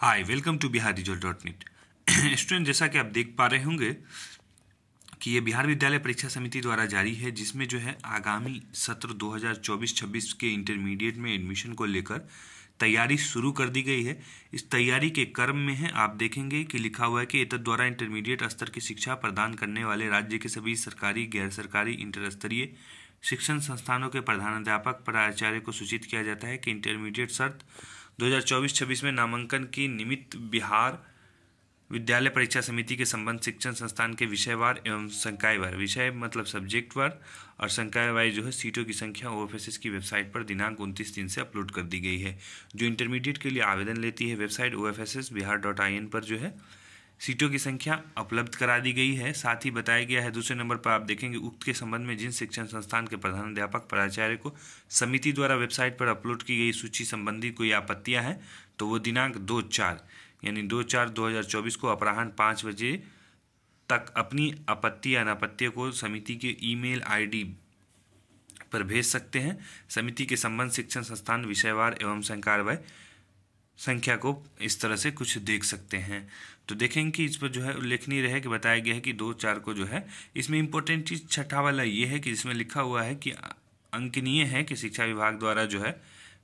hi welcome to Bihar result dot net student जैसा कि आप देख पा रहे होंगे कि ये बिहार विद्यालय परीक्षा समिति द्वारा जारी है जिसमें जो है आगामी सत्र 2024-26 के इंटरमीडिएट में एडमिशन को लेकर तैयारी शुरू कर दी गई है इस तैयारी के क्रम में है आप देखेंगे कि लिखा हुआ है कि एतद द्वारा इंटरमीडिएट स्तर की शिक्षा प्रदान करने वाले राज्य के सभी सरकारी गैर सरकारी इंटर स्तरीय शिक्षण संस्थानों के प्रधानाध्यापक प्राचार्य को सूचित किया जाता है कि इंटरमीडिएट शर्त 2024-26 में नामांकन की निमित्त बिहार विद्यालय परीक्षा समिति के संबंध शिक्षण संस्थान के विषयवार एवं संकायवार विषय मतलब सब्जेक्ट वार और संकायवार जो है सीटों की संख्या ओ की वेबसाइट पर दिनांक उनतीस दिन से अपलोड कर दी गई है जो इंटरमीडिएट के लिए आवेदन लेती है वेबसाइट ओ बिहार डॉट आई एन पर जो है सीटों की संख्या उपलब्ध करा दी गई है साथ ही बताया गया है दूसरे नंबर पर आप देखेंगे उक्त के संबंध में जिन शिक्षण संस्थान के प्रधानाध्यापक प्राचार्य को समिति द्वारा वेबसाइट पर अपलोड की गई सूची संबंधी कोई आपत्तियां हैं तो वो दिनांक दो चार यानी दो चार दो हज़ार चौबीस को अपराहन पाँच बजे तक अपनी आपत्ति या अनापत्ति को समिति के ईमेल आईडी पर भेज सकते हैं समिति के संबंध शिक्षण संस्थान विषयवार एवं संकार संख्या को इस तरह से कुछ देख सकते हैं तो देखेंगे कि इस पर जो है उल्लेखनीय रहे कि बताया गया है कि दो चार को जो है इसमें इम्पोर्टेंट चीज़ छठा वाला ये है कि इसमें लिखा हुआ है कि अंकनीय है कि शिक्षा विभाग द्वारा जो है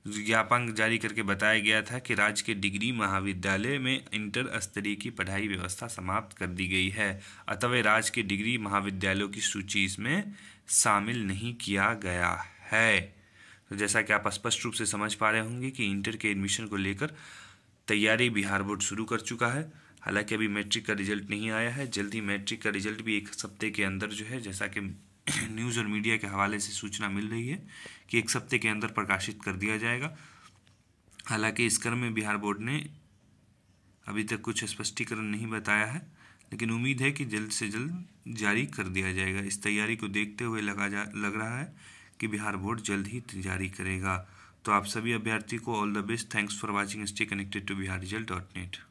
ज्ञापन जारी करके बताया गया था कि राज्य के डिग्री महाविद्यालय में इंटर स्तरीय की पढ़ाई व्यवस्था समाप्त कर दी गई है अतः राज्य के डिग्री महाविद्यालयों की सूची इसमें शामिल नहीं किया गया है तो जैसा कि आप स्पष्ट रूप से समझ पा रहे होंगे कि इंटर के एडमिशन को लेकर तैयारी बिहार बोर्ड शुरू कर चुका है हालांकि अभी मैट्रिक का रिजल्ट नहीं आया है जल्द ही मैट्रिक का रिजल्ट भी एक सप्ते के अंदर जो है जैसा कि न्यूज़ और मीडिया के हवाले से सूचना मिल रही है कि एक सप्ते के अंदर प्रकाशित कर दिया जाएगा हालांकि इस क्रम में बिहार बोर्ड ने अभी तक कुछ स्पष्टीकरण नहीं बताया है लेकिन उम्मीद है कि जल्द से जल्द जारी कर दिया जाएगा इस तैयारी को देखते हुए लगा जा लग रहा है कि बिहार बोर्ड जल्द ही जारी करेगा तो आप सभी अभ्यर्थी को all the best thanks for watching stay connected to Bihar result dot net